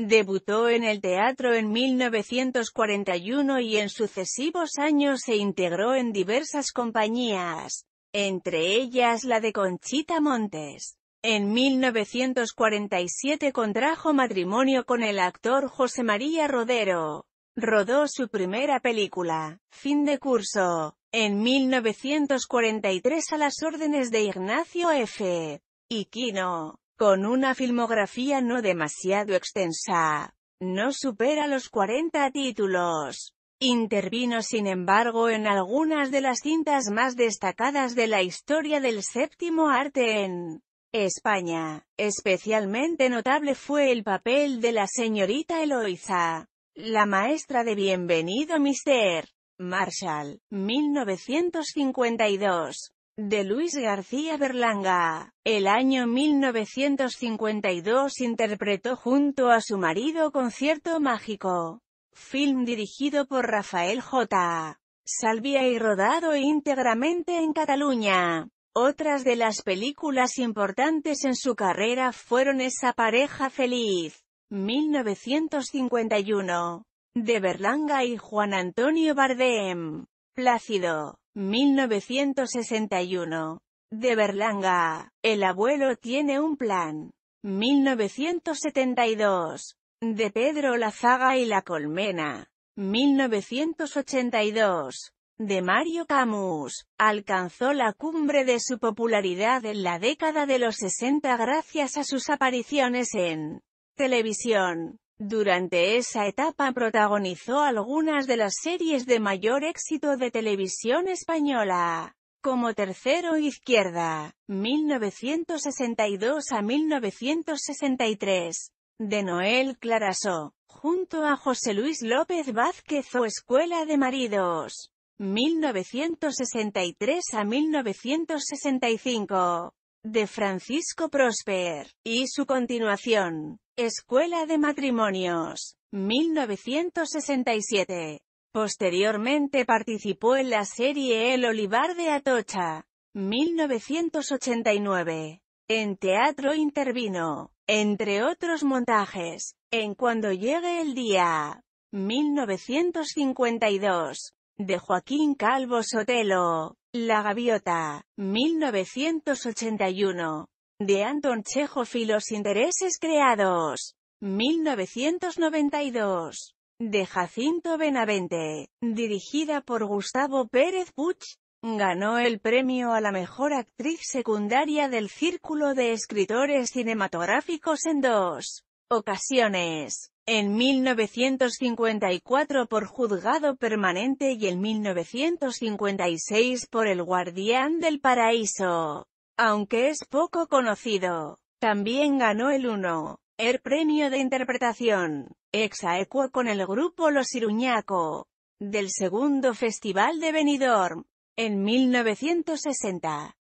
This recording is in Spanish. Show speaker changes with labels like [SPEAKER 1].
[SPEAKER 1] Debutó en el teatro en 1941 y en sucesivos años se integró en diversas compañías, entre ellas la de Conchita Montes. En 1947 contrajo matrimonio con el actor José María Rodero. Rodó su primera película, Fin de Curso, en 1943 a las órdenes de Ignacio F. Iquino. Con una filmografía no demasiado extensa, no supera los 40 títulos. Intervino sin embargo en algunas de las cintas más destacadas de la historia del séptimo arte en España. Especialmente notable fue el papel de la señorita Eloiza, la maestra de Bienvenido Mister Marshall, 1952 de Luis García Berlanga. El año 1952 interpretó junto a su marido Concierto Mágico, film dirigido por Rafael J. Salvia y rodado íntegramente en Cataluña. Otras de las películas importantes en su carrera fueron Esa pareja feliz, 1951, de Berlanga y Juan Antonio Bardem. Plácido, 1961. De Berlanga, El abuelo tiene un plan. 1972. De Pedro Lazaga y La Colmena. 1982. De Mario Camus, alcanzó la cumbre de su popularidad en la década de los 60 gracias a sus apariciones en televisión, durante esa etapa protagonizó algunas de las series de mayor éxito de televisión española, como Tercero Izquierda, 1962 a 1963, de Noel Clarasó, junto a José Luis López Vázquez o Escuela de Maridos, 1963 a 1965 de Francisco Prosper, y su continuación, Escuela de Matrimonios, 1967. Posteriormente participó en la serie El Olivar de Atocha, 1989. En teatro intervino, entre otros montajes, en Cuando llegue el día, 1952, de Joaquín Calvo Sotelo, La Gaviota, 1981, de Anton Chejov, y los intereses creados, 1992, de Jacinto Benavente, dirigida por Gustavo Pérez Puch, ganó el premio a la mejor actriz secundaria del Círculo de Escritores Cinematográficos en dos ocasiones en 1954 por Juzgado Permanente y en 1956 por El Guardián del Paraíso. Aunque es poco conocido, también ganó el 1. El premio de interpretación, ex aequo con el grupo Los Iruñaco, del segundo Festival de Benidorm, en 1960.